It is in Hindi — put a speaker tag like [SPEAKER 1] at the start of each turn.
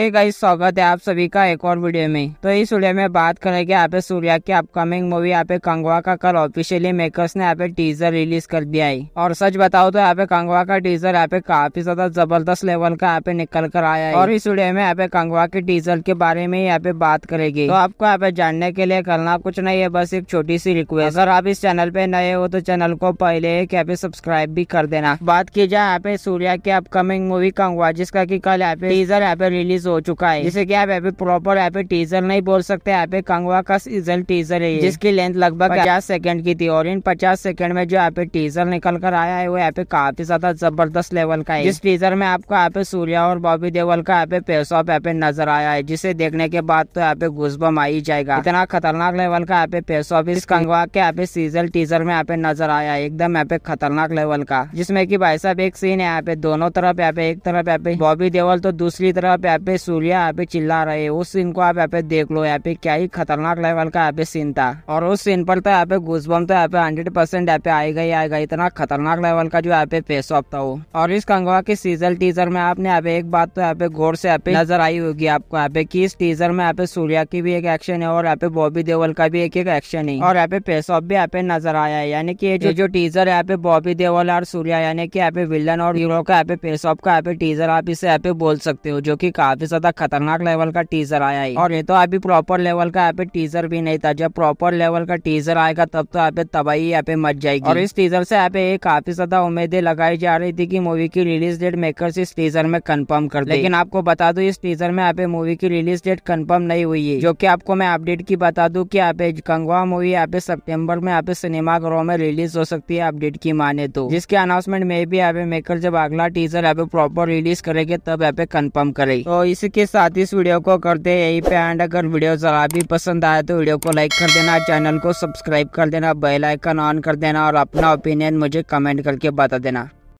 [SPEAKER 1] हे गाइस स्वागत है आप सभी का एक और वीडियो में तो इस वीडियो में बात करेंगे यहाँ पे सूर्या की अपकमिंग मूवी यहाँ पे कंगवा का कल ऑफिशियली मेकर्स ने यहाँ पे टीजर रिलीज कर दिया है और सच बताओ तो यहाँ पे कंगवा का टीजर यहाँ पे काफी ज्यादा जबरदस्त लेवल का यहाँ पे निकल कर आया है और इस वीडियो में यहाँ पे कंगवा के टीजर के बारे में यहाँ पे बात करेगी तो आपको यहाँ पे जानने के लिए करना कुछ नहीं है बस एक छोटी सी रिक्वेस्ट अगर आप इस चैनल पे नए हो तो चैनल को पहले यहाँ पे सब्सक्राइब भी कर देना बात की जाए यहाँ पे सूर्या की अपकमिंग मूवी कंगवा जिसका की कल यहाँ पे टीजर यहाँ पे रिलीज हो चुका है जैसे की आप यहाँ पे प्रॉपर यहाँ पे टीजर नहीं बोल सकते यहाँ पे कंगवा का सीजन टीजर है जिसकी लेंथ लगभग पचास सेकंड की थी और इन पचास सेकंड में जो यहाँ पे टीजर निकल कर आया है वो यहाँ पे काफी ज्यादा जबरदस्त लेवल का है जिस टीजर में आपको यहाँ पे सूर्या और बॉबी देवल का यहाँ पे पेस ऑफ यहाँ पे नजर आया है जिसे देखने के बाद तो यहाँ पे घुसबम आ ही जाएगा इतना खतरनाक लेवल का यहाँ पे पेस ऑफ इस कंगवा के यहाँ पे सीजन टीजर में यहाँ पे नजर आया है एकदम यहाँ पे खतरनाक लेवल का जिसमे की भाई साहब एक सीन है यहाँ पे दोनों तरफ यहाँ पे एक तरफ यहाँ पे बॉबी देवल तो दूसरी तरफ यहाँ पे सूर्या यहाँ पे चिल्ला रहे उस सीन को आप यहाँ पे देख लो यहाँ पे क्या ही खतरनाक लेवल का यहाँ पे सीन था और उस सीन पर तो यहाँ पे घुसबम तो यहाँ पे हंड्रेड परसेंट यहाँ पे आएगा ही आएगा इतना खतरनाक लेवल का जो यहाँ पे फेस ऑफ था वो और इस कंगवा के सीजल टीजर में आपने यहाँ पे एक बात तो यहाँ पे गौर से यहाँ पे नजर आई होगी आपको यहाँ पे की इस टीजर में यहाँ पे सूर्या की भी एक एक्शन है और यहाँ पे बॉबी देवल का भी एक एक एक्शन है और यहाँ पे फेस ऑफ भी यहाँ पे नजर आया है यानी कि जो जो टीजर यहाँ पे बॉबी देवल और सूर्या यानी कि यहाँ पे विलन और हीरो का यहाँ पे फेस ऑफ का यहाँ पे टीजर आप इसे यहाँ पे बोल सकते हो जो की काफी काफी ज्यादा खतरनाक लेवल का टीजर आया है और ये तो अभी प्रॉपर लेवल का यहाँ पे टीजर भी नहीं था जब प्रॉपर लेवल का टीजर आएगा तब तो यहाँ पे तबाही यहाँ पे मच जाएगी और इस टीजर से यहाँ पे काफी ज्यादा उम्मीदें लगाई जा रही थी की मूवी की रिलीज डेट मेकर इस टीजर में कन्फर्म कर लेकिन आपको बता दू इस टीजर में यहाँ पे मूवी की रिलीज डेट कन्फर्म नहीं हुई है जो की आपको मैं अपडेट की बता दू की यहाँ पे कंगवा मूवी यहाँ पे सेप्टेम्बर में यहाँ पे सिनेमा घरों में रिलीज हो सकती है अपडेट की माने तो जिसके अनाउंसमेंट में भी यहाँ पे मेकर जब अगला टीजर यहाँ पे प्रॉपर रिलीज करेगी तब यहाँ पे कंफर्म करेगी तो इसके साथ इस वीडियो को करते हैं यही पे एंड अगर वीडियो जरा भी पसंद आया तो वीडियो को लाइक कर देना चैनल को सब्सक्राइब कर देना बेल आइकन ऑन कर देना और अपना ओपिनियन मुझे कमेंट करके बता देना